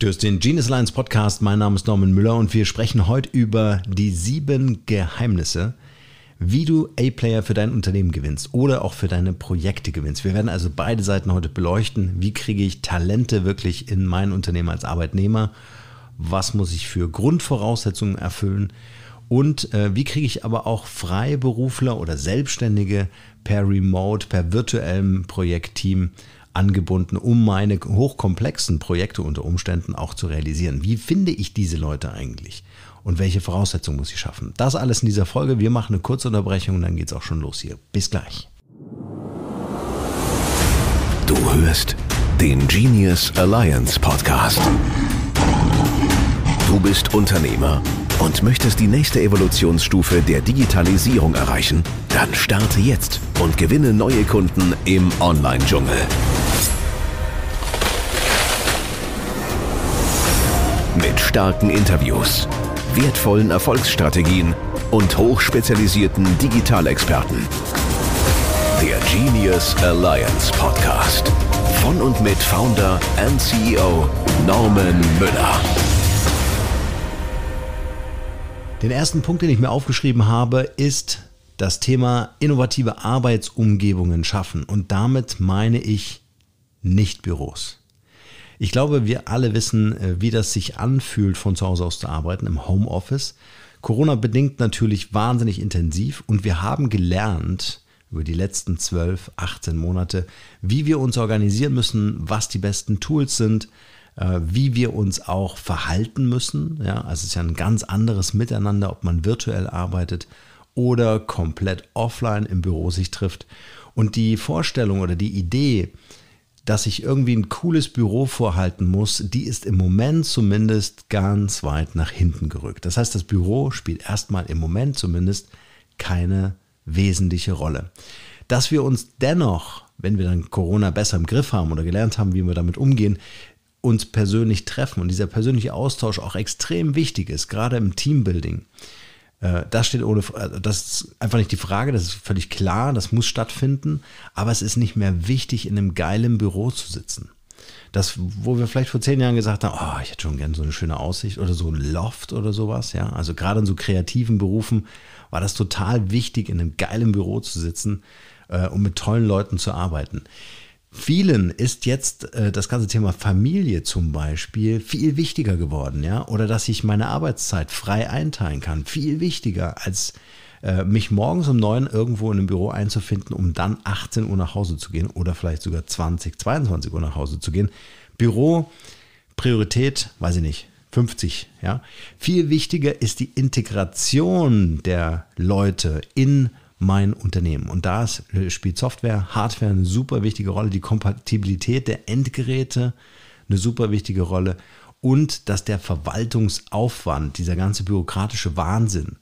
Du hast den Genius Alliance Podcast. Mein Name ist Norman Müller und wir sprechen heute über die sieben Geheimnisse, wie du A-Player für dein Unternehmen gewinnst oder auch für deine Projekte gewinnst. Wir werden also beide Seiten heute beleuchten. Wie kriege ich Talente wirklich in mein Unternehmen als Arbeitnehmer? Was muss ich für Grundvoraussetzungen erfüllen? Und äh, wie kriege ich aber auch Freiberufler oder Selbstständige per Remote, per virtuellem Projektteam angebunden, um meine hochkomplexen Projekte unter Umständen auch zu realisieren. Wie finde ich diese Leute eigentlich? Und welche Voraussetzungen muss ich schaffen? Das alles in dieser Folge. Wir machen eine kurze Unterbrechung und dann geht es auch schon los hier. Bis gleich. Du hörst den Genius Alliance Podcast. Du bist Unternehmer und möchtest die nächste Evolutionsstufe der Digitalisierung erreichen? Dann starte jetzt und gewinne neue Kunden im Online-Dschungel. mit starken Interviews, wertvollen Erfolgsstrategien und hochspezialisierten Digitalexperten. Der Genius Alliance Podcast. Von und mit Founder and CEO Norman Müller. Den ersten Punkt, den ich mir aufgeschrieben habe, ist das Thema innovative Arbeitsumgebungen schaffen. Und damit meine ich nicht Büros. Ich glaube, wir alle wissen, äh, wie das sich anfühlt, von zu Hause aus zu arbeiten, im Homeoffice. Corona bedingt natürlich wahnsinnig intensiv und wir haben gelernt, über die letzten 12, 18 Monate, wie wir uns organisieren müssen, was die besten Tools sind, äh, wie wir uns auch verhalten müssen. Ja, also es ist ja ein ganz anderes Miteinander, ob man virtuell arbeitet oder komplett offline im Büro sich trifft. Und die Vorstellung oder die Idee, dass ich irgendwie ein cooles Büro vorhalten muss, die ist im Moment zumindest ganz weit nach hinten gerückt. Das heißt, das Büro spielt erstmal im Moment zumindest keine wesentliche Rolle. Dass wir uns dennoch, wenn wir dann Corona besser im Griff haben oder gelernt haben, wie wir damit umgehen, uns persönlich treffen und dieser persönliche Austausch auch extrem wichtig ist, gerade im Teambuilding äh, das steht ohne, also das ist einfach nicht die Frage, das ist völlig klar, das muss stattfinden, aber es ist nicht mehr wichtig, in einem geilen Büro zu sitzen. Das, wo wir vielleicht vor zehn Jahren gesagt haben, oh, ich hätte schon gern so eine schöne Aussicht oder so ein Loft oder sowas, ja. Also gerade in so kreativen Berufen war das total wichtig, in einem geilen Büro zu sitzen äh, und mit tollen Leuten zu arbeiten. Vielen ist jetzt äh, das ganze Thema Familie zum Beispiel viel wichtiger geworden, ja, oder dass ich meine Arbeitszeit frei einteilen kann, viel wichtiger als äh, mich morgens um neun irgendwo in einem Büro einzufinden, um dann 18 Uhr nach Hause zu gehen oder vielleicht sogar 20, 22 Uhr nach Hause zu gehen. Büro, Priorität, weiß ich nicht, 50, ja. Viel wichtiger ist die Integration der Leute in mein Unternehmen. Und da spielt Software, Hardware eine super wichtige Rolle, die Kompatibilität der Endgeräte eine super wichtige Rolle und dass der Verwaltungsaufwand, dieser ganze bürokratische Wahnsinn,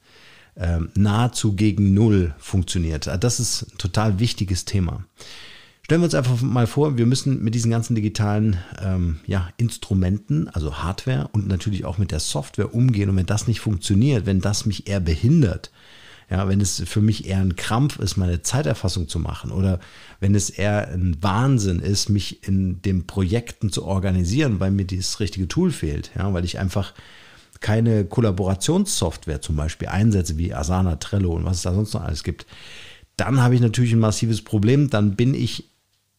ähm, nahezu gegen Null funktioniert. Also das ist ein total wichtiges Thema. Stellen wir uns einfach mal vor, wir müssen mit diesen ganzen digitalen ähm, ja, Instrumenten, also Hardware und natürlich auch mit der Software umgehen. Und wenn das nicht funktioniert, wenn das mich eher behindert, ja, wenn es für mich eher ein Krampf ist, meine Zeiterfassung zu machen oder wenn es eher ein Wahnsinn ist, mich in den Projekten zu organisieren, weil mir das richtige Tool fehlt, ja, weil ich einfach keine Kollaborationssoftware zum Beispiel einsetze, wie Asana, Trello und was es da sonst noch alles gibt, dann habe ich natürlich ein massives Problem. Dann bin ich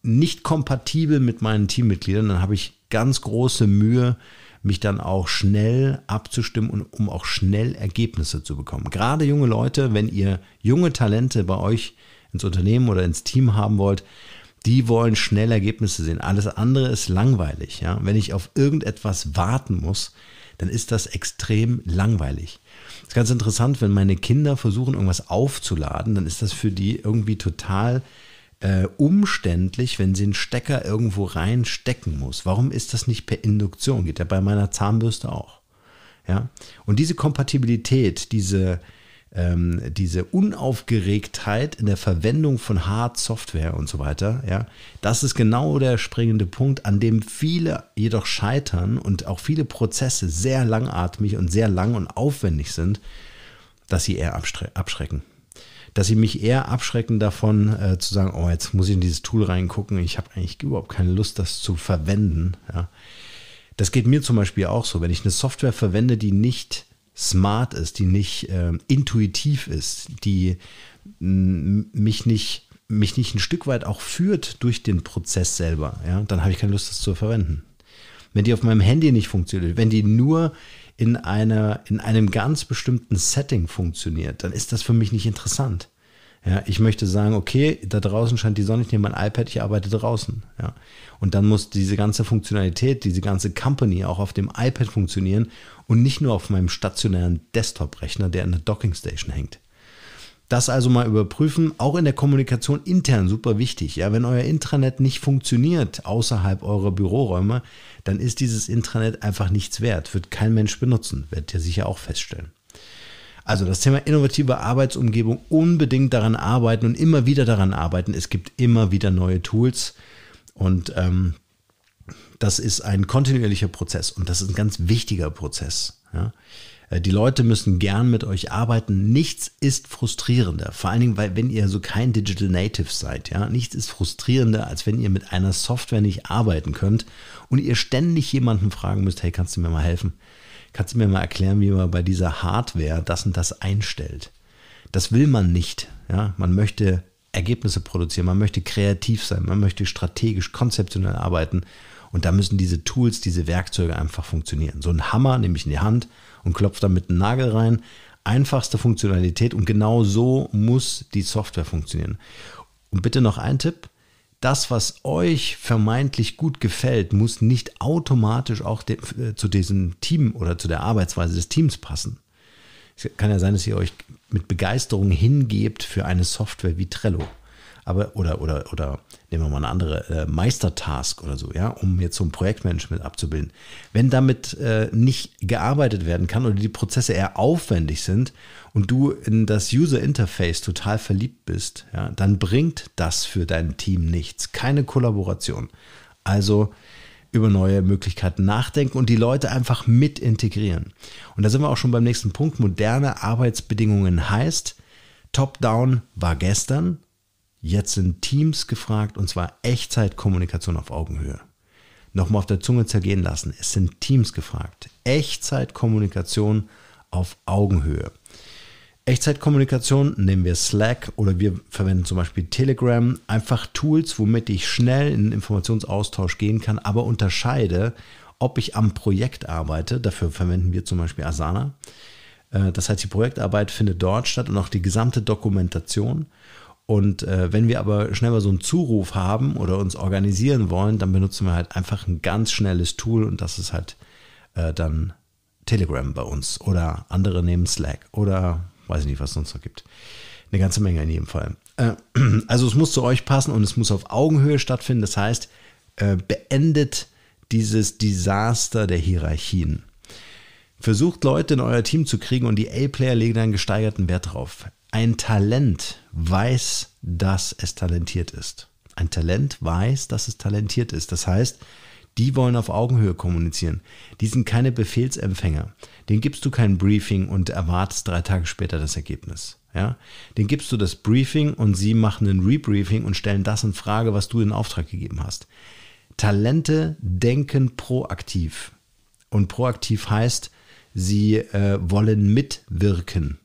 nicht kompatibel mit meinen Teammitgliedern. Dann habe ich ganz große Mühe, mich dann auch schnell abzustimmen und um auch schnell Ergebnisse zu bekommen. Gerade junge Leute, wenn ihr junge Talente bei euch ins Unternehmen oder ins Team haben wollt, die wollen schnell Ergebnisse sehen. Alles andere ist langweilig. Ja? Wenn ich auf irgendetwas warten muss, dann ist das extrem langweilig. Das ist ganz interessant, wenn meine Kinder versuchen, irgendwas aufzuladen, dann ist das für die irgendwie total äh, umständlich, wenn sie einen Stecker irgendwo reinstecken muss. Warum ist das nicht per Induktion? Geht ja bei meiner Zahnbürste auch. Ja? Und diese Kompatibilität, diese, ähm, diese Unaufgeregtheit in der Verwendung von Hard Software und so weiter, ja, das ist genau der springende Punkt, an dem viele jedoch scheitern und auch viele Prozesse sehr langatmig und sehr lang und aufwendig sind, dass sie eher abschrecken dass sie mich eher abschrecken davon, äh, zu sagen, oh, jetzt muss ich in dieses Tool reingucken, ich habe eigentlich überhaupt keine Lust, das zu verwenden. Ja. Das geht mir zum Beispiel auch so, wenn ich eine Software verwende, die nicht smart ist, die nicht äh, intuitiv ist, die mich nicht mich nicht ein Stück weit auch führt durch den Prozess selber, ja, dann habe ich keine Lust, das zu verwenden. Wenn die auf meinem Handy nicht funktioniert, wenn die nur in, einer, in einem ganz bestimmten Setting funktioniert, dann ist das für mich nicht interessant. Ja, ich möchte sagen, okay, da draußen scheint die Sonne, ich nehme mein iPad, ich arbeite draußen. Ja. Und dann muss diese ganze Funktionalität, diese ganze Company auch auf dem iPad funktionieren und nicht nur auf meinem stationären Desktop-Rechner, der an der Dockingstation hängt. Das also mal überprüfen, auch in der Kommunikation intern super wichtig. Ja, wenn euer Intranet nicht funktioniert außerhalb eurer Büroräume, dann ist dieses Intranet einfach nichts wert, wird kein Mensch benutzen, werdet ihr sicher auch feststellen. Also das Thema innovative Arbeitsumgebung, unbedingt daran arbeiten und immer wieder daran arbeiten. Es gibt immer wieder neue Tools und ähm, das ist ein kontinuierlicher Prozess und das ist ein ganz wichtiger Prozess. Ja. Äh, die Leute müssen gern mit euch arbeiten. Nichts ist frustrierender. Vor allen Dingen, weil wenn ihr so kein Digital Native seid, ja, nichts ist frustrierender, als wenn ihr mit einer Software nicht arbeiten könnt und ihr ständig jemanden fragen müsst, hey, kannst du mir mal helfen? Kannst du mir mal erklären, wie man bei dieser Hardware das und das einstellt? Das will man nicht. Ja? Man möchte Ergebnisse produzieren, man möchte kreativ sein, man möchte strategisch, konzeptionell arbeiten und da müssen diese Tools, diese Werkzeuge einfach funktionieren. So ein Hammer nehme ich in die Hand und klopfe da mit einem Nagel rein. Einfachste Funktionalität und genau so muss die Software funktionieren. Und bitte noch ein Tipp. Das, was euch vermeintlich gut gefällt, muss nicht automatisch auch de, äh, zu diesem Team oder zu der Arbeitsweise des Teams passen. Es kann ja sein, dass ihr euch mit Begeisterung hingebt für eine Software wie Trello aber oder oder oder nehmen wir mal eine andere äh, Meistertask oder so, ja, um jetzt so ein Projektmanagement abzubilden. Wenn damit äh, nicht gearbeitet werden kann oder die Prozesse eher aufwendig sind und du in das User Interface total verliebt bist, ja, dann bringt das für dein Team nichts, keine Kollaboration. Also über neue Möglichkeiten nachdenken und die Leute einfach mit integrieren. Und da sind wir auch schon beim nächsten Punkt. Moderne Arbeitsbedingungen heißt, Top-Down war gestern, Jetzt sind Teams gefragt und zwar Echtzeitkommunikation auf Augenhöhe. Nochmal auf der Zunge zergehen lassen. Es sind Teams gefragt. Echtzeitkommunikation auf Augenhöhe. Echtzeitkommunikation nehmen wir Slack oder wir verwenden zum Beispiel Telegram. Einfach Tools, womit ich schnell in den Informationsaustausch gehen kann, aber unterscheide, ob ich am Projekt arbeite. Dafür verwenden wir zum Beispiel Asana. Äh, das heißt, die Projektarbeit findet dort statt und auch die gesamte Dokumentation. Und äh, wenn wir aber schnell mal so einen Zuruf haben oder uns organisieren wollen, dann benutzen wir halt einfach ein ganz schnelles Tool und das ist halt äh, dann Telegram bei uns oder andere nehmen Slack oder weiß ich nicht, was es sonst noch gibt. Eine ganze Menge in jedem Fall. Äh, also es muss zu euch passen und es muss auf Augenhöhe stattfinden. Das heißt, äh, beendet dieses Desaster der Hierarchien. Versucht Leute in euer Team zu kriegen und die A-Player legen einen gesteigerten Wert drauf. Ein Talent weiß, dass es talentiert ist. Ein Talent weiß, dass es talentiert ist. Das heißt, die wollen auf Augenhöhe kommunizieren. Die sind keine Befehlsempfänger. Den gibst du kein Briefing und erwartest drei Tage später das Ergebnis. Ja? Den gibst du das Briefing und sie machen ein Rebriefing und stellen das in Frage, was du in Auftrag gegeben hast. Talente denken proaktiv. Und proaktiv heißt, sie äh, wollen mitwirken.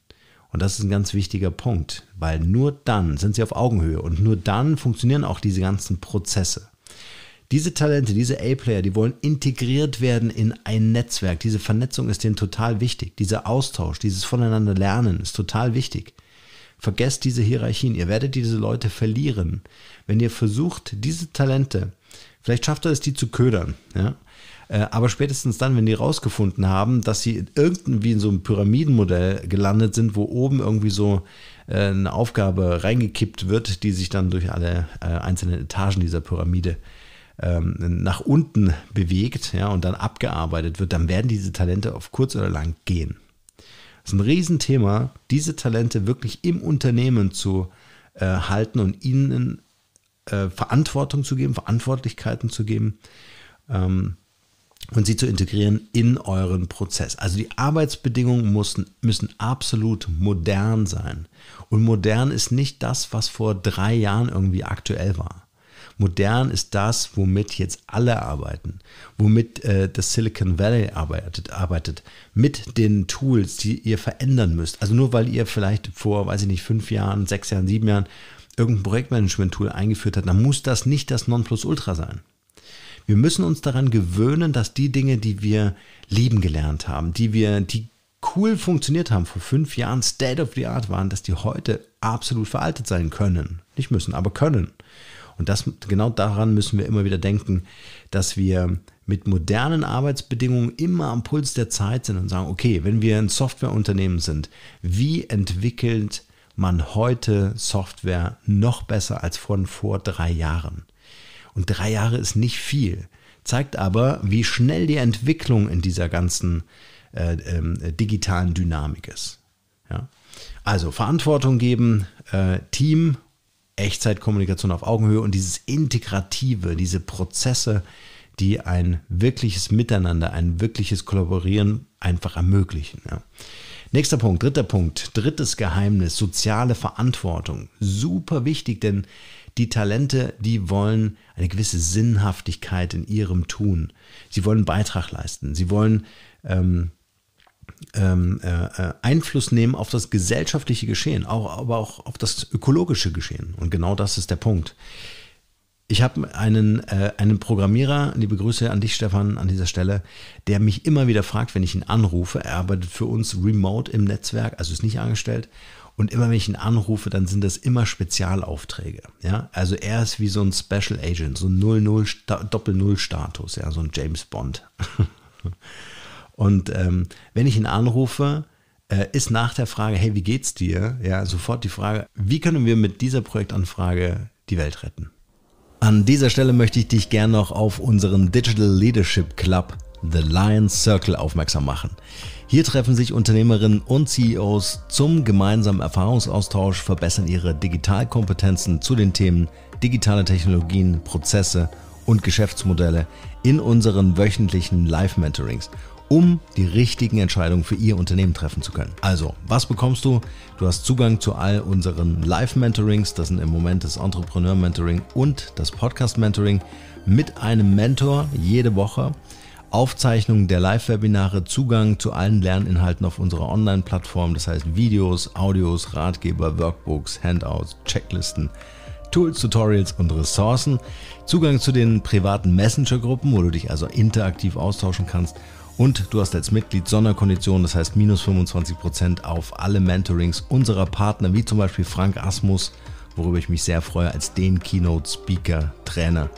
Und das ist ein ganz wichtiger Punkt, weil nur dann sind sie auf Augenhöhe und nur dann funktionieren auch diese ganzen Prozesse. Diese Talente, diese A-Player, die wollen integriert werden in ein Netzwerk. Diese Vernetzung ist denen total wichtig. Dieser Austausch, dieses Voneinander lernen ist total wichtig. Vergesst diese Hierarchien. Ihr werdet diese Leute verlieren. Wenn ihr versucht, diese Talente, vielleicht schafft ihr es, die zu ködern. Ja? Äh, aber spätestens dann, wenn die rausgefunden haben, dass sie irgendwie in so einem Pyramidenmodell gelandet sind, wo oben irgendwie so äh, eine Aufgabe reingekippt wird, die sich dann durch alle äh, einzelnen Etagen dieser Pyramide ähm, nach unten bewegt ja, und dann abgearbeitet wird, dann werden diese Talente auf kurz oder lang gehen. Das ist ein Riesenthema, diese Talente wirklich im Unternehmen zu äh, halten und ihnen äh, Verantwortung zu geben, Verantwortlichkeiten zu geben. Ähm, und sie zu integrieren in euren Prozess. Also die Arbeitsbedingungen müssen, müssen absolut modern sein. Und modern ist nicht das, was vor drei Jahren irgendwie aktuell war. Modern ist das, womit jetzt alle arbeiten, womit äh, das Silicon Valley arbeitet, arbeitet, mit den Tools, die ihr verändern müsst. Also nur weil ihr vielleicht vor, weiß ich nicht, fünf Jahren, sechs Jahren, sieben Jahren irgendein Projektmanagement-Tool eingeführt habt, dann muss das nicht das Nonplusultra sein. Wir müssen uns daran gewöhnen, dass die Dinge, die wir lieben gelernt haben, die wir, die cool funktioniert haben vor fünf Jahren, State of the Art waren, dass die heute absolut veraltet sein können. Nicht müssen, aber können. Und das, genau daran müssen wir immer wieder denken, dass wir mit modernen Arbeitsbedingungen immer am Puls der Zeit sind und sagen, okay, wenn wir ein Softwareunternehmen sind, wie entwickelt man heute Software noch besser als von vor drei Jahren? Und drei Jahre ist nicht viel. Zeigt aber, wie schnell die Entwicklung in dieser ganzen äh, äh, digitalen Dynamik ist. Ja? Also Verantwortung geben, äh, Team, Echtzeitkommunikation auf Augenhöhe und dieses Integrative, diese Prozesse, die ein wirkliches Miteinander, ein wirkliches Kollaborieren einfach ermöglichen. Ja. Nächster Punkt, dritter Punkt, drittes Geheimnis, soziale Verantwortung. Super wichtig, denn die Talente, die wollen eine gewisse Sinnhaftigkeit in ihrem Tun. Sie wollen Beitrag leisten. Sie wollen ähm, ähm, äh, äh, Einfluss nehmen auf das gesellschaftliche Geschehen, auch, aber auch auf das ökologische Geschehen. Und genau das ist der Punkt. Ich habe einen, äh, einen Programmierer, liebe Grüße an dich, Stefan, an dieser Stelle, der mich immer wieder fragt, wenn ich ihn anrufe. Er arbeitet für uns remote im Netzwerk, also ist nicht angestellt. Und immer wenn ich ihn anrufe, dann sind das immer Spezialaufträge. Ja, also er ist wie so ein Special Agent, so ein 00 Doppel-Null Status, ja, so ein James Bond. und ähm, wenn ich ihn anrufe, äh, ist nach der Frage, hey, wie geht's dir? Ja, sofort die Frage, wie können wir mit dieser Projektanfrage die Welt retten? An dieser Stelle möchte ich dich gerne noch auf unseren Digital Leadership Club The Lions Circle aufmerksam machen. Hier treffen sich Unternehmerinnen und CEOs zum gemeinsamen Erfahrungsaustausch, verbessern ihre Digitalkompetenzen zu den Themen digitale Technologien, Prozesse und Geschäftsmodelle in unseren wöchentlichen Live-Mentorings, um die richtigen Entscheidungen für Ihr Unternehmen treffen zu können. Also, was bekommst du? Du hast Zugang zu all unseren Live-Mentorings, das sind im Moment das Entrepreneur-Mentoring und das Podcast-Mentoring mit einem Mentor jede Woche. Aufzeichnungen der Live-Webinare, Zugang zu allen Lerninhalten auf unserer Online-Plattform, das heißt Videos, Audios, Ratgeber, Workbooks, Handouts, Checklisten, Tools, Tutorials und Ressourcen, Zugang zu den privaten Messenger-Gruppen, wo du dich also interaktiv austauschen kannst und du hast als Mitglied Sonderkonditionen, das heißt minus 25% auf alle Mentorings unserer Partner, wie zum Beispiel Frank Asmus, worüber ich mich sehr freue, als den Keynote-Speaker-Trainer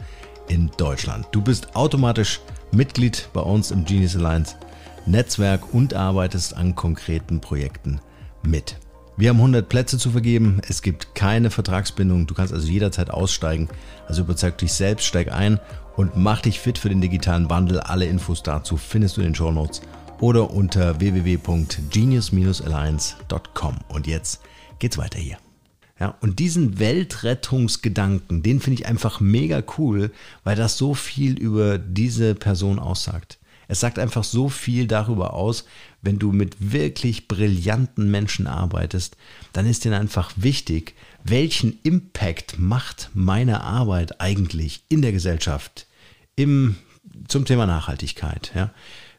in Deutschland. Du bist automatisch Mitglied bei uns im Genius Alliance Netzwerk und arbeitest an konkreten Projekten mit. Wir haben 100 Plätze zu vergeben. Es gibt keine Vertragsbindung. Du kannst also jederzeit aussteigen. Also überzeug dich selbst, steig ein und mach dich fit für den digitalen Wandel. Alle Infos dazu findest du in den Show Notes oder unter www.genius-alliance.com. Und jetzt geht's weiter hier. Ja, und diesen Weltrettungsgedanken, den finde ich einfach mega cool, weil das so viel über diese Person aussagt. Es sagt einfach so viel darüber aus, wenn du mit wirklich brillanten Menschen arbeitest, dann ist dir einfach wichtig, welchen Impact macht meine Arbeit eigentlich in der Gesellschaft, im, zum Thema Nachhaltigkeit. Ja?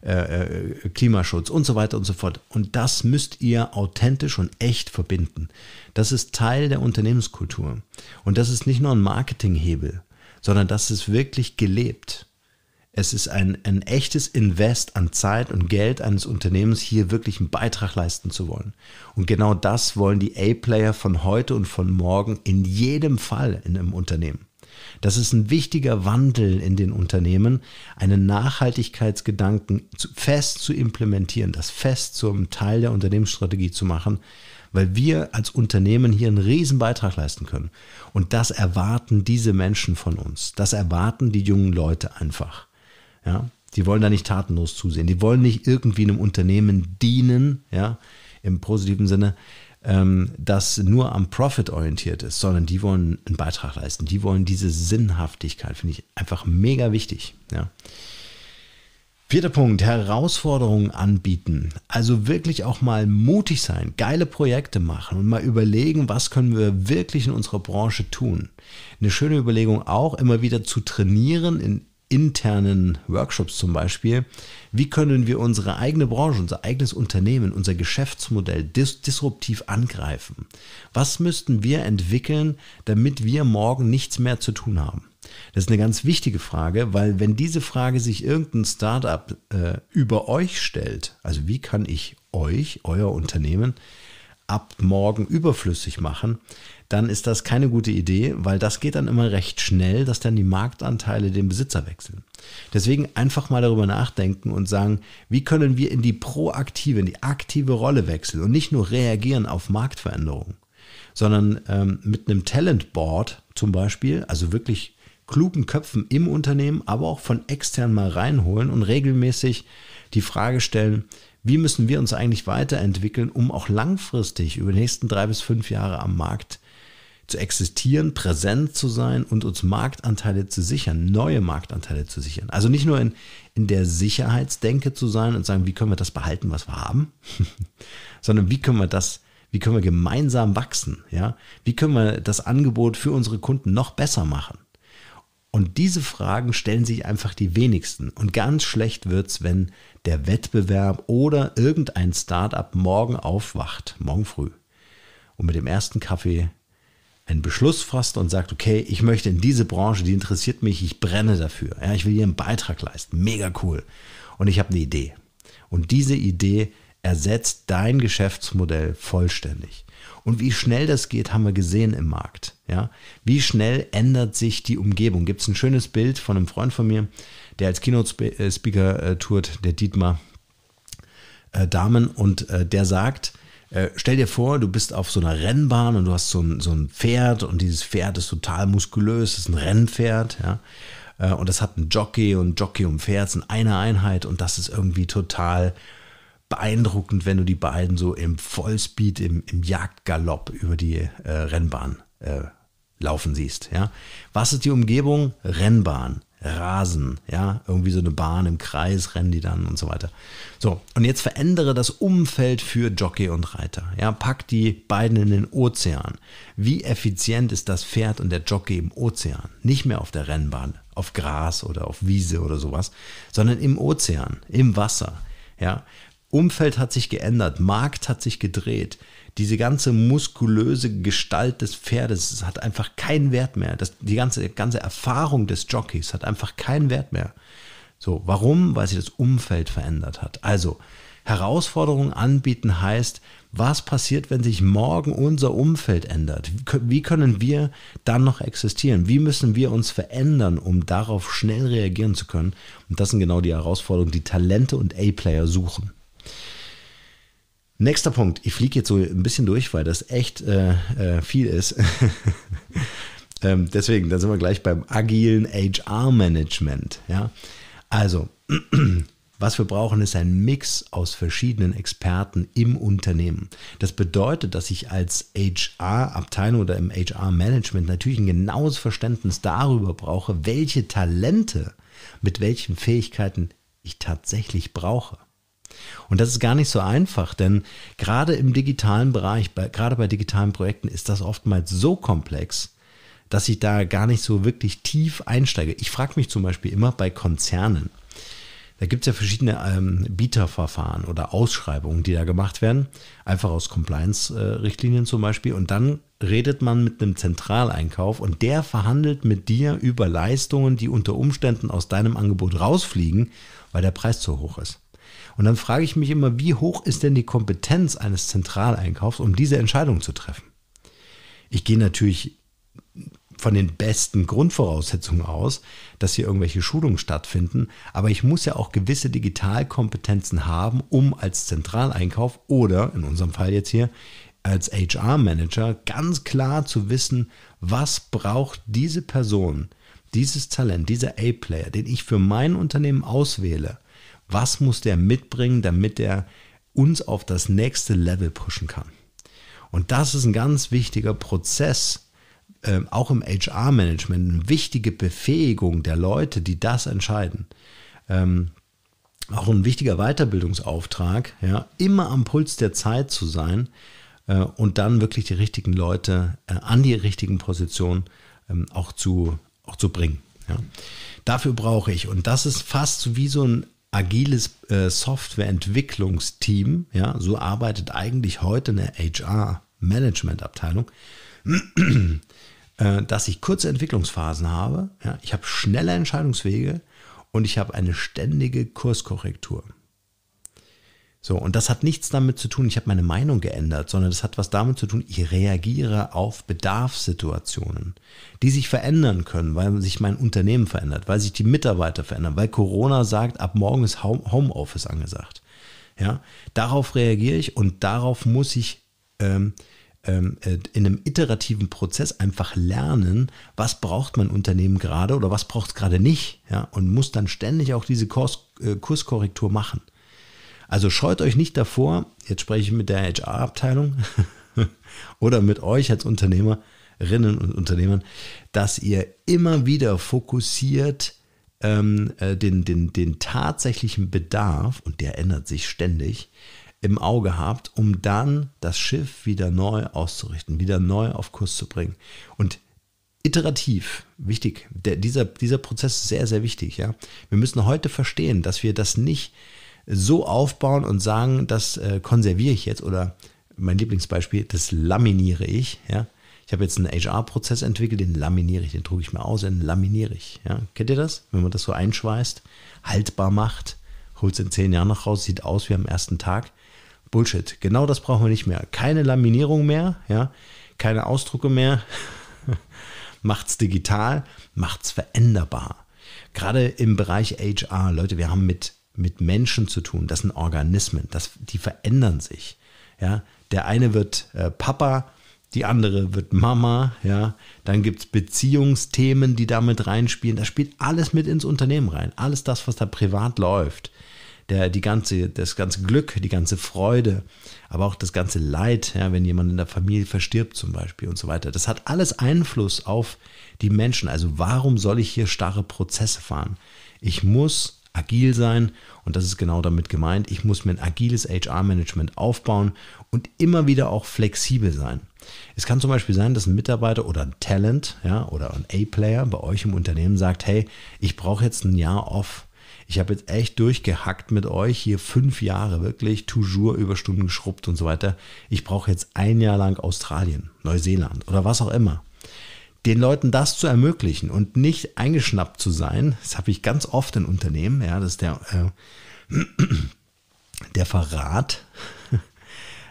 Äh, äh, Klimaschutz und so weiter und so fort. Und das müsst ihr authentisch und echt verbinden. Das ist Teil der Unternehmenskultur. Und das ist nicht nur ein Marketinghebel, sondern das ist wirklich gelebt. Es ist ein, ein echtes Invest an Zeit und Geld eines Unternehmens, hier wirklich einen Beitrag leisten zu wollen. Und genau das wollen die A-Player von heute und von morgen in jedem Fall in einem Unternehmen. Das ist ein wichtiger Wandel in den Unternehmen, einen Nachhaltigkeitsgedanken fest zu implementieren, das fest zum Teil der Unternehmensstrategie zu machen, weil wir als Unternehmen hier einen riesen Beitrag leisten können. Und das erwarten diese Menschen von uns. Das erwarten die jungen Leute einfach. Ja? Die wollen da nicht tatenlos zusehen. Die wollen nicht irgendwie einem Unternehmen dienen, ja, im positiven Sinne, ähm, das nur am Profit orientiert ist, sondern die wollen einen Beitrag leisten. Die wollen diese Sinnhaftigkeit, finde ich einfach mega wichtig. Ja. Vierter Punkt, Herausforderungen anbieten. Also wirklich auch mal mutig sein, geile Projekte machen und mal überlegen, was können wir wirklich in unserer Branche tun. Eine schöne Überlegung auch, immer wieder zu trainieren in internen Workshops zum Beispiel, wie können wir unsere eigene Branche, unser eigenes Unternehmen, unser Geschäftsmodell dis disruptiv angreifen? Was müssten wir entwickeln, damit wir morgen nichts mehr zu tun haben? Das ist eine ganz wichtige Frage, weil wenn diese Frage sich irgendein Startup äh, über euch stellt, also wie kann ich euch, euer Unternehmen, ab morgen überflüssig machen, dann ist das keine gute Idee, weil das geht dann immer recht schnell, dass dann die Marktanteile den Besitzer wechseln. Deswegen einfach mal darüber nachdenken und sagen, wie können wir in die proaktive, in die aktive Rolle wechseln und nicht nur reagieren auf Marktveränderungen, sondern ähm, mit einem Talent Board zum Beispiel, also wirklich klugen Köpfen im Unternehmen, aber auch von extern mal reinholen und regelmäßig die Frage stellen, wie müssen wir uns eigentlich weiterentwickeln, um auch langfristig über die nächsten drei bis fünf Jahre am Markt zu existieren, präsent zu sein und uns Marktanteile zu sichern, neue Marktanteile zu sichern. Also nicht nur in, in der Sicherheitsdenke zu sein und sagen, wie können wir das behalten, was wir haben, sondern wie können wir das, wie können wir gemeinsam wachsen, ja? Wie können wir das Angebot für unsere Kunden noch besser machen? Und diese Fragen stellen sich einfach die wenigsten. Und ganz schlecht wird's, wenn der Wettbewerb oder irgendein Startup morgen aufwacht, morgen früh, und mit dem ersten Kaffee einen Beschluss fasst und sagt, okay, ich möchte in diese Branche, die interessiert mich, ich brenne dafür. Ja, ich will hier einen Beitrag leisten. Mega cool. Und ich habe eine Idee. Und diese Idee ersetzt dein Geschäftsmodell vollständig. Und wie schnell das geht, haben wir gesehen im Markt. Ja? Wie schnell ändert sich die Umgebung? Gibt es ein schönes Bild von einem Freund von mir, der als Keynote-Speaker äh, tourt, der Dietmar äh, Dahmen, und äh, der sagt, äh, stell dir vor, du bist auf so einer Rennbahn und du hast so ein, so ein Pferd und dieses Pferd ist total muskulös, ist ein Rennpferd, ja. Äh, und das hat einen Jockey und Jockey und Pferd sind eine Einheit und das ist irgendwie total beeindruckend, wenn du die beiden so im Vollspeed, im, im Jagdgalopp über die äh, Rennbahn äh, laufen siehst. Ja? Was ist die Umgebung? Rennbahn. Rasen, ja, irgendwie so eine Bahn im Kreis, rennen die dann und so weiter. So, und jetzt verändere das Umfeld für Jockey und Reiter, ja, pack die beiden in den Ozean. Wie effizient ist das Pferd und der Jockey im Ozean? Nicht mehr auf der Rennbahn, auf Gras oder auf Wiese oder sowas, sondern im Ozean, im Wasser, ja. Umfeld hat sich geändert, Markt hat sich gedreht. Diese ganze muskulöse Gestalt des Pferdes hat einfach keinen Wert mehr. Das, die ganze, ganze Erfahrung des Jockeys hat einfach keinen Wert mehr. So, warum? Weil sich das Umfeld verändert hat. Also, Herausforderungen anbieten heißt, was passiert, wenn sich morgen unser Umfeld ändert? Wie können wir dann noch existieren? Wie müssen wir uns verändern, um darauf schnell reagieren zu können? Und das sind genau die Herausforderungen, die Talente und A-Player suchen. Nächster Punkt. Ich fliege jetzt so ein bisschen durch, weil das echt äh, äh, viel ist. ähm, deswegen, dann sind wir gleich beim agilen HR-Management. Ja? Also, was wir brauchen, ist ein Mix aus verschiedenen Experten im Unternehmen. Das bedeutet, dass ich als HR-Abteilung oder im HR-Management natürlich ein genaues Verständnis darüber brauche, welche Talente mit welchen Fähigkeiten ich tatsächlich brauche. Und das ist gar nicht so einfach, denn gerade im digitalen Bereich, bei, gerade bei digitalen Projekten ist das oftmals so komplex, dass ich da gar nicht so wirklich tief einsteige. Ich frage mich zum Beispiel immer bei Konzernen. Da gibt es ja verschiedene ähm, Bieterverfahren oder Ausschreibungen, die da gemacht werden, einfach aus Compliance-Richtlinien zum Beispiel. Und dann redet man mit einem Zentraleinkauf und der verhandelt mit dir über Leistungen, die unter Umständen aus deinem Angebot rausfliegen, weil der Preis zu hoch ist. Und dann frage ich mich immer, wie hoch ist denn die Kompetenz eines Zentraleinkaufs, um diese Entscheidung zu treffen? Ich gehe natürlich von den besten Grundvoraussetzungen aus, dass hier irgendwelche Schulungen stattfinden, aber ich muss ja auch gewisse Digitalkompetenzen haben, um als Zentraleinkauf oder in unserem Fall jetzt hier als HR-Manager ganz klar zu wissen, was braucht diese Person, dieses Talent, dieser A-Player, den ich für mein Unternehmen auswähle, was muss der mitbringen, damit er uns auf das nächste Level pushen kann? Und das ist ein ganz wichtiger Prozess, äh, auch im HR-Management, eine wichtige Befähigung der Leute, die das entscheiden. Ähm, auch ein wichtiger Weiterbildungsauftrag, ja, immer am Puls der Zeit zu sein äh, und dann wirklich die richtigen Leute äh, an die richtigen Positionen ähm, auch, zu, auch zu bringen. Ja. Dafür brauche ich, und das ist fast wie so ein agiles äh, Softwareentwicklungsteam, ja, so arbeitet eigentlich heute eine HR-Management-Abteilung, äh, dass ich kurze Entwicklungsphasen habe, ja, ich habe schnelle Entscheidungswege und ich habe eine ständige Kurskorrektur. So, und das hat nichts damit zu tun, ich habe meine Meinung geändert, sondern das hat was damit zu tun, ich reagiere auf Bedarfssituationen, die sich verändern können, weil sich mein Unternehmen verändert, weil sich die Mitarbeiter verändern, weil Corona sagt, ab morgen ist Homeoffice angesagt. Ja, darauf reagiere ich und darauf muss ich ähm, ähm, äh, in einem iterativen Prozess einfach lernen, was braucht mein Unternehmen gerade oder was braucht es gerade nicht. Ja, und muss dann ständig auch diese Kurs, äh, Kurskorrektur machen. Also scheut euch nicht davor, jetzt spreche ich mit der HR-Abteilung oder mit euch als Unternehmerinnen und Unternehmern, dass ihr immer wieder fokussiert ähm, äh, den, den, den tatsächlichen Bedarf, und der ändert sich ständig, im Auge habt, um dann das Schiff wieder neu auszurichten, wieder neu auf Kurs zu bringen. Und iterativ, wichtig, der, dieser, dieser Prozess ist sehr, sehr wichtig. Ja? Wir müssen heute verstehen, dass wir das nicht so aufbauen und sagen, das äh, konserviere ich jetzt oder mein Lieblingsbeispiel, das laminiere ich. Ja? Ich habe jetzt einen HR-Prozess entwickelt, den laminiere ich, den drucke ich mir aus, den laminiere ich. Ja? Kennt ihr das? Wenn man das so einschweißt, haltbar macht, holt es in zehn Jahren noch raus, sieht aus wie am ersten Tag. Bullshit. Genau das brauchen wir nicht mehr. Keine Laminierung mehr, ja? keine Ausdrucke mehr. macht's digital, macht's veränderbar. Gerade im Bereich HR, Leute, wir haben mit mit Menschen zu tun. Das sind Organismen, das, die verändern sich. Ja? Der eine wird äh, Papa, die andere wird Mama, ja. Dann gibt es Beziehungsthemen, die damit reinspielen. Das spielt alles mit ins Unternehmen rein. Alles das, was da privat läuft. Der, die ganze, das ganze Glück, die ganze Freude, aber auch das ganze Leid, ja, wenn jemand in der Familie verstirbt zum Beispiel und so weiter. Das hat alles Einfluss auf die Menschen. Also warum soll ich hier starre Prozesse fahren? Ich muss agil sein und das ist genau damit gemeint. Ich muss mir ein agiles HR-Management aufbauen und immer wieder auch flexibel sein. Es kann zum Beispiel sein, dass ein Mitarbeiter oder ein Talent ja, oder ein A-Player bei euch im Unternehmen sagt, hey, ich brauche jetzt ein Jahr off. Ich habe jetzt echt durchgehackt mit euch, hier fünf Jahre wirklich, toujours über Stunden geschrubbt und so weiter. Ich brauche jetzt ein Jahr lang Australien, Neuseeland oder was auch immer den Leuten das zu ermöglichen und nicht eingeschnappt zu sein, das habe ich ganz oft in Unternehmen, ja, das ist der, äh, der Verrat,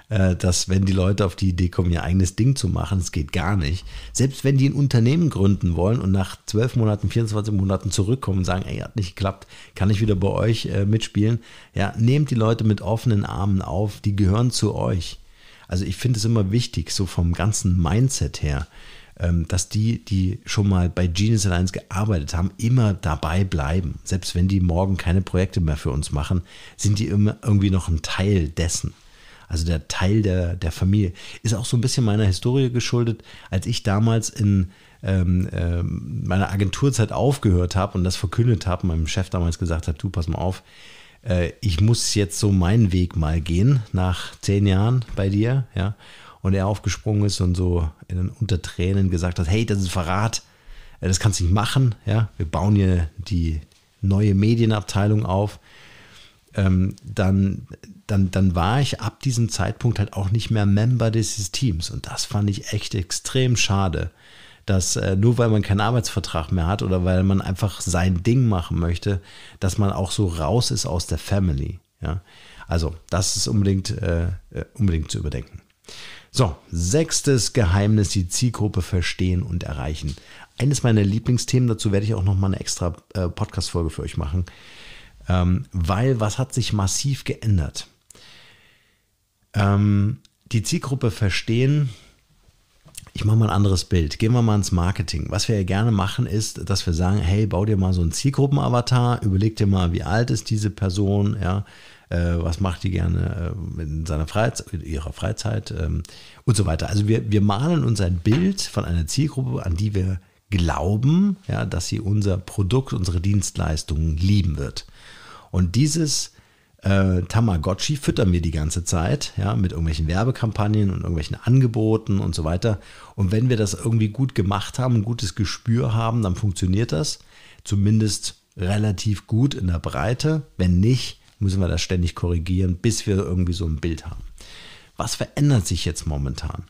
äh, dass wenn die Leute auf die Idee kommen, ihr eigenes Ding zu machen, es geht gar nicht. Selbst wenn die ein Unternehmen gründen wollen und nach 12 Monaten, 24 Monaten zurückkommen und sagen, ey, hat nicht geklappt, kann ich wieder bei euch äh, mitspielen, ja, nehmt die Leute mit offenen Armen auf, die gehören zu euch. Also ich finde es immer wichtig, so vom ganzen Mindset her, ähm, dass die, die schon mal bei Genius Alliance gearbeitet haben, immer dabei bleiben. Selbst wenn die morgen keine Projekte mehr für uns machen, sind die immer irgendwie noch ein Teil dessen. Also der Teil der, der Familie. Ist auch so ein bisschen meiner Historie geschuldet, als ich damals in ähm, äh, meiner Agenturzeit aufgehört habe und das verkündet habe, meinem Chef damals gesagt habe, du pass mal auf, äh, ich muss jetzt so meinen Weg mal gehen nach zehn Jahren bei dir, ja und er aufgesprungen ist und so in, den Untertränen gesagt hat, hey, das ist Verrat, äh, das kannst du nicht machen, ja, wir bauen hier die neue Medienabteilung auf, ähm, dann, dann, dann war ich ab diesem Zeitpunkt halt auch nicht mehr Member dieses Teams und das fand ich echt extrem schade dass äh, nur weil man keinen Arbeitsvertrag mehr hat oder weil man einfach sein Ding machen möchte, dass man auch so raus ist aus der Family. Ja? Also das ist unbedingt, äh, äh unbedingt zu überdenken. So, sechstes Geheimnis, die Zielgruppe verstehen und erreichen. Eines meiner Lieblingsthemen, dazu werde ich auch nochmal eine extra äh, Podcast-Folge für euch machen, ähm, weil was hat sich massiv geändert? Ähm, die Zielgruppe verstehen, ich mache mal ein anderes Bild. Gehen wir mal ins Marketing. Was wir ja gerne machen, ist, dass wir sagen, hey, bau dir mal so einen Zielgruppenavatar, überleg dir mal, wie alt ist diese Person, ja, äh, was macht die gerne äh, in seiner Freizeit, ihrer Freizeit ähm, und so weiter. Also wir, wir malen uns ein Bild von einer Zielgruppe, an die wir glauben, ja, dass sie unser Produkt, unsere Dienstleistungen lieben wird. Und dieses äh, Tamagotchi füttern wir die ganze Zeit, ja, mit irgendwelchen Werbekampagnen und irgendwelchen Angeboten und so weiter. Und wenn wir das irgendwie gut gemacht haben, ein gutes Gespür haben, dann funktioniert das zumindest relativ gut in der Breite. Wenn nicht, müssen wir das ständig korrigieren, bis wir irgendwie so ein Bild haben. Was verändert sich jetzt momentan?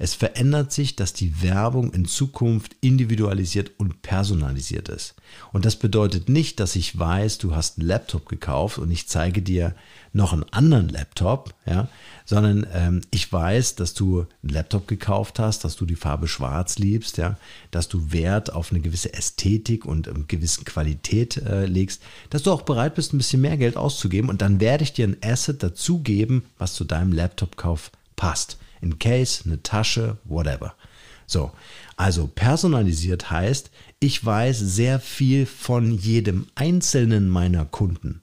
Es verändert sich, dass die Werbung in Zukunft individualisiert und personalisiert ist. Und das bedeutet nicht, dass ich weiß, du hast einen Laptop gekauft und ich zeige dir noch einen anderen Laptop, ja, sondern ähm, ich weiß, dass du einen Laptop gekauft hast, dass du die Farbe schwarz liebst, ja, dass du Wert auf eine gewisse Ästhetik und ähm, gewissen Qualität äh, legst, dass du auch bereit bist, ein bisschen mehr Geld auszugeben und dann werde ich dir ein Asset dazugeben, was zu deinem Laptopkauf passt. Ein Case, eine Tasche, whatever. So, also personalisiert heißt, ich weiß sehr viel von jedem einzelnen meiner Kunden.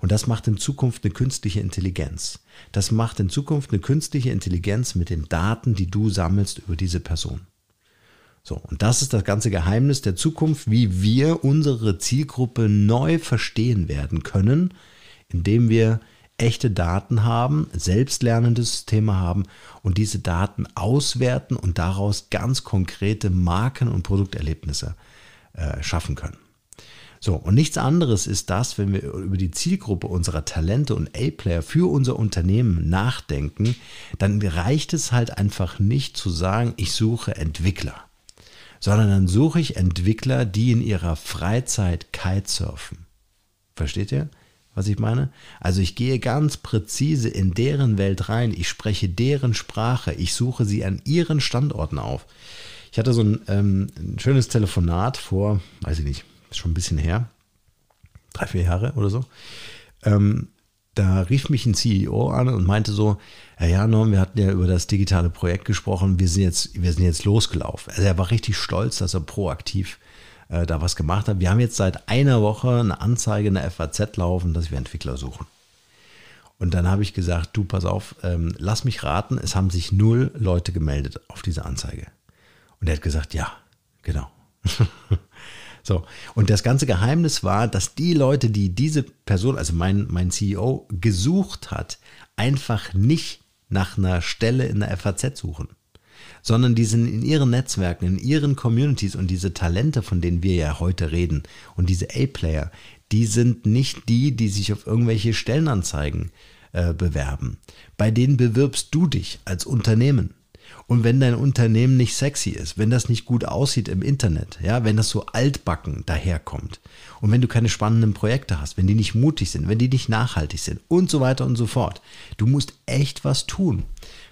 Und das macht in Zukunft eine künstliche Intelligenz. Das macht in Zukunft eine künstliche Intelligenz mit den Daten, die du sammelst über diese Person. So, und das ist das ganze Geheimnis der Zukunft, wie wir unsere Zielgruppe neu verstehen werden können, indem wir echte Daten haben, selbstlernende Systeme haben und diese Daten auswerten und daraus ganz konkrete Marken- und Produkterlebnisse äh, schaffen können. So, und nichts anderes ist das, wenn wir über die Zielgruppe unserer Talente und A-Player für unser Unternehmen nachdenken, dann reicht es halt einfach nicht zu sagen, ich suche Entwickler, sondern dann suche ich Entwickler, die in ihrer Freizeit Kitesurfen. Versteht ihr? was ich meine? Also ich gehe ganz präzise in deren Welt rein, ich spreche deren Sprache, ich suche sie an ihren Standorten auf. Ich hatte so ein, ähm, ein schönes Telefonat vor, weiß ich nicht, ist schon ein bisschen her, drei, vier Jahre oder so. Ähm, da rief mich ein CEO an und meinte so, ja, Norm, wir hatten ja über das digitale Projekt gesprochen, wir sind jetzt, wir sind jetzt losgelaufen. Also er war richtig stolz, dass er proaktiv äh, da was gemacht hat. Wir haben jetzt seit einer Woche eine Anzeige in der FAZ laufen, dass wir Entwickler suchen. Und dann habe ich gesagt, du, pass auf, ähm, lass mich raten, es haben sich null Leute gemeldet auf diese Anzeige. Und er hat gesagt, ja, genau. So. Und das ganze Geheimnis war, dass die Leute, die diese Person, also mein, mein CEO, gesucht hat, einfach nicht nach einer Stelle in der FAZ suchen, sondern die sind in ihren Netzwerken, in ihren Communities und diese Talente, von denen wir ja heute reden und diese A-Player, die sind nicht die, die sich auf irgendwelche Stellenanzeigen äh, bewerben. Bei denen bewirbst du dich als Unternehmen. Und wenn dein Unternehmen nicht sexy ist, wenn das nicht gut aussieht im Internet, ja, wenn das so altbacken daherkommt und wenn du keine spannenden Projekte hast, wenn die nicht mutig sind, wenn die nicht nachhaltig sind und so weiter und so fort, du musst echt was tun.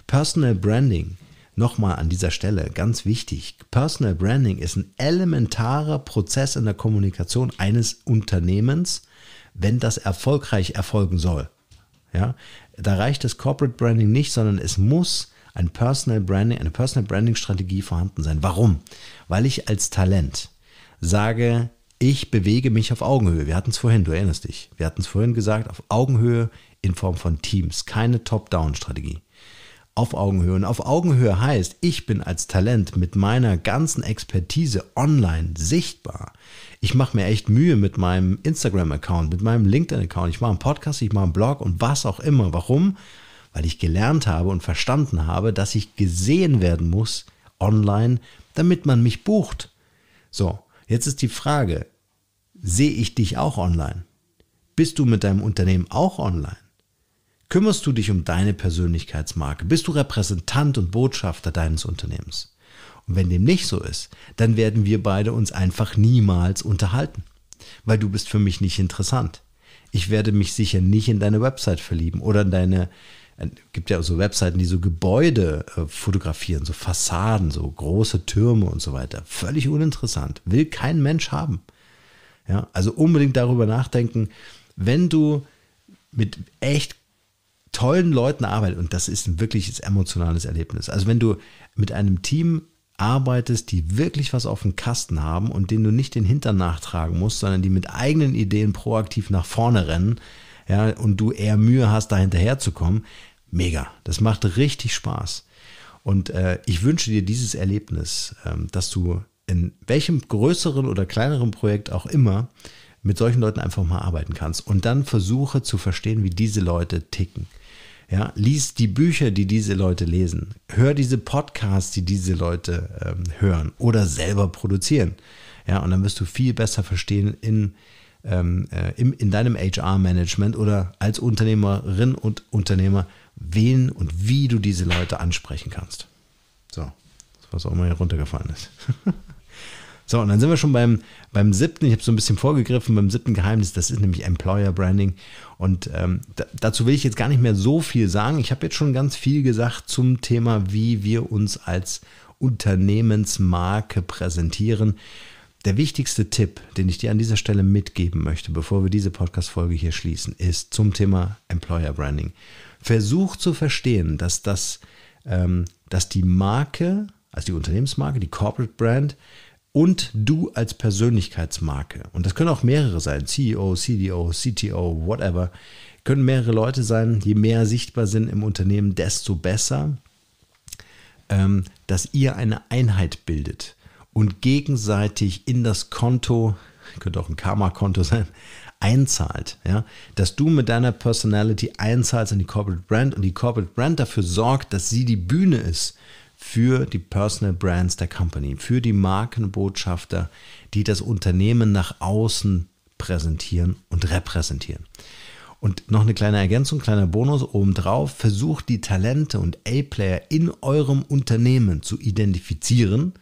Personal Branding, Nochmal an dieser Stelle, ganz wichtig, Personal Branding ist ein elementarer Prozess in der Kommunikation eines Unternehmens, wenn das erfolgreich erfolgen soll. Ja, da reicht das Corporate Branding nicht, sondern es muss ein Personal Branding, eine Personal Branding Strategie vorhanden sein. Warum? Weil ich als Talent sage, ich bewege mich auf Augenhöhe. Wir hatten es vorhin, du erinnerst dich. Wir hatten es vorhin gesagt, auf Augenhöhe in Form von Teams, keine Top-Down-Strategie. Auf Augenhöhe. Und auf Augenhöhe heißt, ich bin als Talent mit meiner ganzen Expertise online sichtbar. Ich mache mir echt Mühe mit meinem Instagram-Account, mit meinem LinkedIn-Account. Ich mache einen Podcast, ich mache einen Blog und was auch immer. Warum? weil ich gelernt habe und verstanden habe, dass ich gesehen werden muss online, damit man mich bucht. So, jetzt ist die Frage, sehe ich dich auch online? Bist du mit deinem Unternehmen auch online? Kümmerst du dich um deine Persönlichkeitsmarke? Bist du Repräsentant und Botschafter deines Unternehmens? Und wenn dem nicht so ist, dann werden wir beide uns einfach niemals unterhalten, weil du bist für mich nicht interessant. Ich werde mich sicher nicht in deine Website verlieben oder in deine äh, gibt ja so Webseiten, die so Gebäude äh, fotografieren, so Fassaden, so große Türme und so weiter. Völlig uninteressant. Will kein Mensch haben. Ja, also unbedingt darüber nachdenken, wenn du mit echt tollen Leuten arbeitest, und das ist ein wirkliches emotionales Erlebnis. Also wenn du mit einem Team arbeitest, die wirklich was auf dem Kasten haben und denen du nicht den Hintern nachtragen musst, sondern die mit eigenen Ideen proaktiv nach vorne rennen, ja, und du eher Mühe hast, da hinterherzukommen, mega. Das macht richtig Spaß. Und äh, ich wünsche dir dieses Erlebnis, ähm, dass du in welchem größeren oder kleineren Projekt auch immer mit solchen Leuten einfach mal arbeiten kannst und dann versuche zu verstehen, wie diese Leute ticken. Ja, lies die Bücher, die diese Leute lesen. Hör diese Podcasts, die diese Leute ähm, hören oder selber produzieren. Ja, und dann wirst du viel besser verstehen in ähm, äh, im, in deinem HR-Management oder als Unternehmerin und Unternehmer, wen und wie du diese Leute ansprechen kannst. So, was auch immer hier runtergefallen ist. so, und dann sind wir schon beim, beim siebten, ich habe so ein bisschen vorgegriffen, beim siebten Geheimnis, das ist nämlich Employer Branding. Und ähm, dazu will ich jetzt gar nicht mehr so viel sagen. Ich habe jetzt schon ganz viel gesagt zum Thema, wie wir uns als Unternehmensmarke präsentieren. Der wichtigste Tipp, den ich dir an dieser Stelle mitgeben möchte, bevor wir diese Podcast-Folge hier schließen, ist zum Thema Employer Branding. Versuch zu verstehen, dass, das, ähm, dass die Marke, also die Unternehmensmarke, die Corporate Brand und du als Persönlichkeitsmarke, und das können auch mehrere sein, CEO, CDO, CTO, whatever, können mehrere Leute sein. Je mehr sichtbar sind im Unternehmen, desto besser, ähm, dass ihr eine Einheit bildet und gegenseitig in das Konto, könnte auch ein Karma-Konto sein, einzahlt. Ja? Dass du mit deiner Personality einzahlst in die Corporate Brand und die Corporate Brand dafür sorgt, dass sie die Bühne ist für die Personal Brands der Company, für die Markenbotschafter, die das Unternehmen nach außen präsentieren und repräsentieren. Und noch eine kleine Ergänzung, kleiner Bonus obendrauf. Versucht die Talente und A-Player in eurem Unternehmen zu identifizieren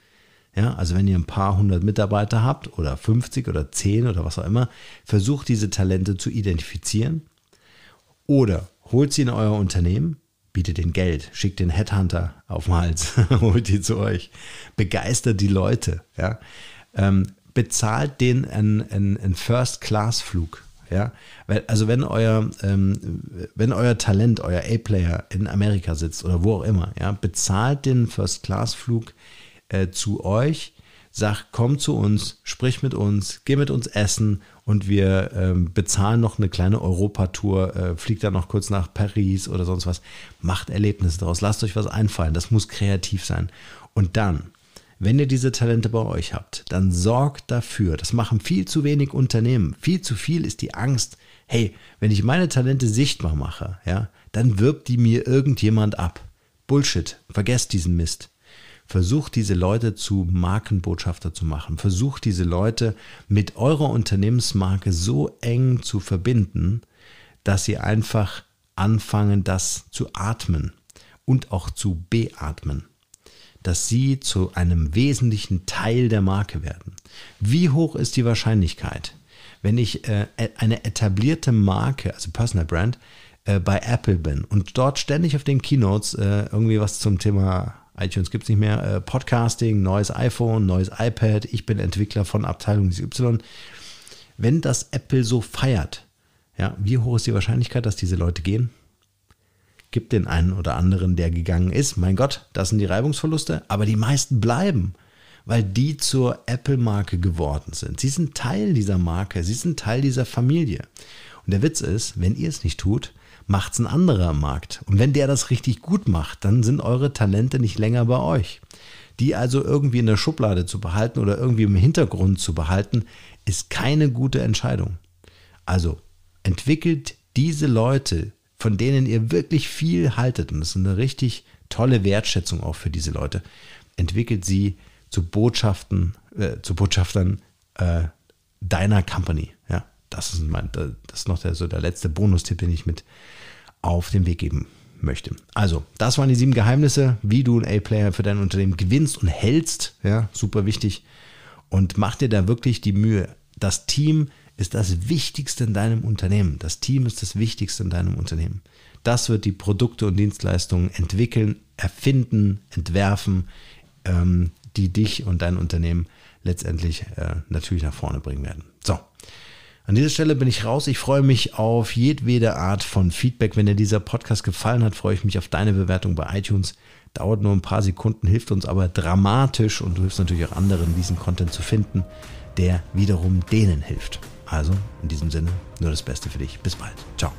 ja, also wenn ihr ein paar hundert Mitarbeiter habt oder 50 oder 10 oder was auch immer, versucht diese Talente zu identifizieren oder holt sie in euer Unternehmen, bietet den Geld, schickt den Headhunter auf den Hals, holt die zu euch, begeistert die Leute, ja. Ähm, bezahlt den einen, einen, einen First-Class-Flug. Ja? Also wenn euer, ähm, wenn euer Talent, euer A-Player in Amerika sitzt oder wo auch immer, ja, bezahlt den First-Class-Flug äh, zu euch, sag, komm zu uns, sprich mit uns, geh mit uns essen und wir ähm, bezahlen noch eine kleine Europatour, äh, fliegt dann noch kurz nach Paris oder sonst was. Macht Erlebnisse draus, lasst euch was einfallen, das muss kreativ sein. Und dann, wenn ihr diese Talente bei euch habt, dann sorgt dafür. Das machen viel zu wenig Unternehmen. Viel zu viel ist die Angst, hey, wenn ich meine Talente sichtbar mache, ja, dann wirbt die mir irgendjemand ab. Bullshit, vergesst diesen Mist. Versucht diese Leute zu Markenbotschafter zu machen. Versucht diese Leute mit eurer Unternehmensmarke so eng zu verbinden, dass sie einfach anfangen, das zu atmen und auch zu beatmen. Dass sie zu einem wesentlichen Teil der Marke werden. Wie hoch ist die Wahrscheinlichkeit, wenn ich äh, e-, eine etablierte Marke, also Personal Brand, äh, bei Apple bin und dort ständig auf den Keynotes äh, irgendwie was zum Thema iTunes gibt es nicht mehr, äh, Podcasting, neues iPhone, neues iPad, ich bin Entwickler von Abteilung Y. Wenn das Apple so feiert, ja, wie hoch ist die Wahrscheinlichkeit, dass diese Leute gehen? Gibt den einen oder anderen, der gegangen ist. Mein Gott, das sind die Reibungsverluste, aber die meisten bleiben, weil die zur Apple-Marke geworden sind. Sie sind Teil dieser Marke, sie sind Teil dieser Familie. Und der Witz ist, wenn ihr es nicht tut, macht's ein anderer am Markt. Und wenn der das richtig gut macht, dann sind eure Talente nicht länger bei euch. Die also irgendwie in der Schublade zu behalten oder irgendwie im Hintergrund zu behalten, ist keine gute Entscheidung. Also entwickelt diese Leute, von denen ihr wirklich viel haltet, und das ist eine richtig tolle Wertschätzung auch für diese Leute, entwickelt sie zu Botschaften, äh, zu Botschaftern äh, deiner Company das ist, mein, das ist noch der, so der letzte Bonustipp, den ich mit auf den Weg geben möchte. Also, das waren die sieben Geheimnisse, wie du ein A-Player für dein Unternehmen gewinnst und hältst. Ja, super wichtig. Und mach dir da wirklich die Mühe. Das Team ist das Wichtigste in deinem Unternehmen. Das Team ist das Wichtigste in deinem Unternehmen. Das wird die Produkte und Dienstleistungen entwickeln, erfinden, entwerfen, ähm, die dich und dein Unternehmen letztendlich äh, natürlich nach vorne bringen werden. An dieser Stelle bin ich raus. Ich freue mich auf jedwede Art von Feedback. Wenn dir dieser Podcast gefallen hat, freue ich mich auf deine Bewertung bei iTunes. Dauert nur ein paar Sekunden, hilft uns aber dramatisch und du hilfst natürlich auch anderen, diesen Content zu finden, der wiederum denen hilft. Also in diesem Sinne, nur das Beste für dich. Bis bald. Ciao.